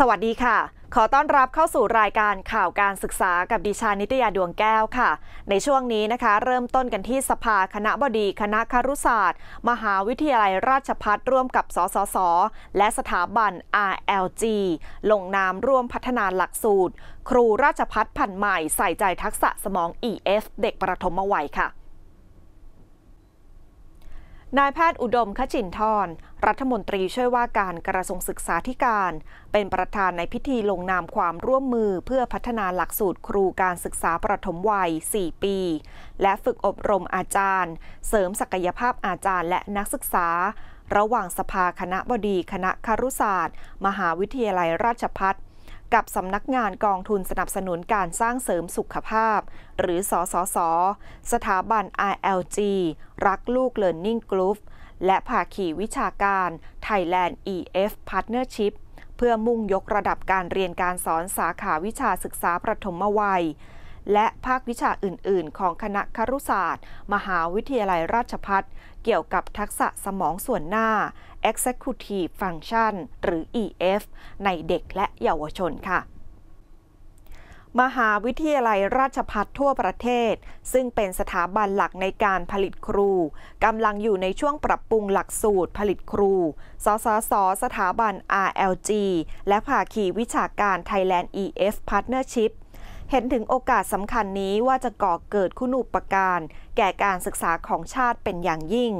สวัสดีค่ะ ขอต้อนรับเข้าสู่รายการข่าวการศึกษากับดิฉันนิตยาดวงแก้วค่ะ ในช่วงนี้นะคะ เริ่มต้นกันที่สภาคณะบดีคณะครุศาสตร์ มหาวิทยาลัยราชพัฒร่วมกับสสส และสถาบัน RLG ลงนามร่วมพัฒนาหลักสูตร ครูราชพัฒพันใหม่ใส่ใจทักษะสมอง EF เด็กประถมวัยค่ะนายแพทย์อุดมขจินทรรัฐมนตรีช่วยว่าการกระทรวงศึกษาธิการ เป็นประธานในพิธีลงนามความร่วมมือเพื่อพัฒนาหลักสูตรครูการศึกษาประถมวัย 4 ปี และฝึกอบรมอาจารย์ เสริมศักยภาพอาจารย์และนักศึกษา ระหว่างสภาคณะบดีคณะครุศาสตร์ มหาวิทยาลัยราชพัฒน์กับสำนักงานกองทุนสนับสนุนการสร้างเสริมสุขภาพ หรือ สสส สถาบัน ILG รักลูก Learning Group และภาคีวิชาการ Thailand EF Partnership เพื่อมุ่งยกระดับการเรียนการสอนสาขาวิชาศึกษาประถมวัยและภาควิชาอื่น ๆ ของคณะครุศาสตร์ มหาวิทยาลัยราชพัฒเกี่ยวกับทักษะสมองส่วนหน้า Executive Function หรือ EF ในเด็กและเยาวชนค่ะ มหาวิทยาลัยราชพัฒทั่วประเทศ ซึ่งเป็นสถาบันหลักในการผลิตครู กำลังอยู่ในช่วงปรับปรุงหลักสูตรผลิตครู สสส สถาบัน RLG และภาคีวิชาการ Thailand EF Partnership เห็นถึงโอกาสสำคัญนี้ว่าจะก่อเกิดคุณูปการแก่การศึกษาของชาติเป็นอย่างยิ่ง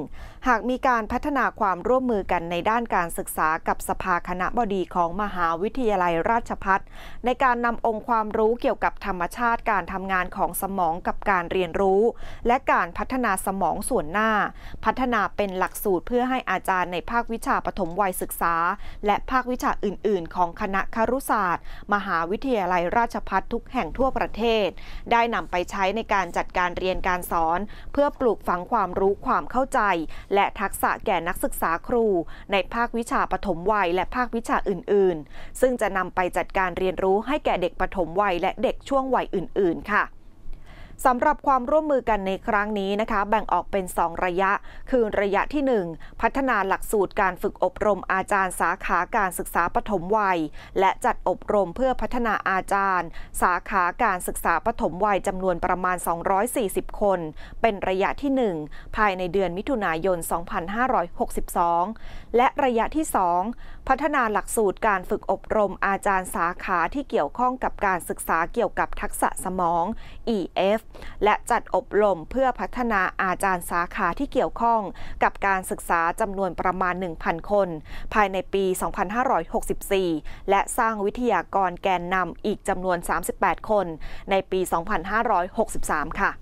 หากมีการพัฒนาความร่วมมือกันในด้านการศึกษากับสภาคณะบดีของมหาวิทยาลัยราชพัฒในการนำองค์ความรู้เกี่ยวกับธรรมชาติการทำงานของสมองกับการเรียนรู้ และการพัฒนาสมองส่วนหน้า พัฒนาเป็นหลักสูตรเพื่อให้อาจารย์ในภาควิชาปฐมวัยศึกษา และภาควิชาอื่น ๆ ของคณะครุศาสตร์ มหาวิทยาลัยราชพัฒทุกแห่งทั่วประเทศ ได้นำไปใช้ในการจัดการเรียนการสอนเพื่อปลูกฝังความรู้ความเข้าใจ และทักษะแก่นักศึกษาครู ในภาควิชาปฐมวัยและภาควิชาอื่นๆ ซึ่งจะนำไปจัดการเรียนรู้ให้แก่เด็กปฐมวัยและเด็กช่วงวัยอื่น ๆค่ะสำหรับความร่วมมือกันในครั้งนี้นะคะ แบ่งออกเป็น2ระยะ คือ ระยะที่ 1พัฒนาหลักสูตรการฝึกอบรมอาจารย์สาขาการศึกษาปฐมวัย และจัดอบรมเพื่อพัฒนาอาจารย์สาขาการศึกษาปฐมวัย จำนวนประมาณ 240 คน เป็นระยะที่ 1 ภายในเดือนมิถุนายน 2562 และระยะที่ 2พัฒนาหลักสูตรการฝึกอบรมอาจารย์สาขาที่เกี่ยวข้องกับการศึกษาเกี่ยวกับทักษะสมอง EF และจัดอบรมเพื่อพัฒนาอาจารย์สาขาที่เกี่ยวข้องกับการศึกษาจำนวนประมาณ 1,000 คนภายในปี 2564 และสร้างวิทยากรแกนนำอีกจำนวน 38 คน ในปี 2563 ค่ะ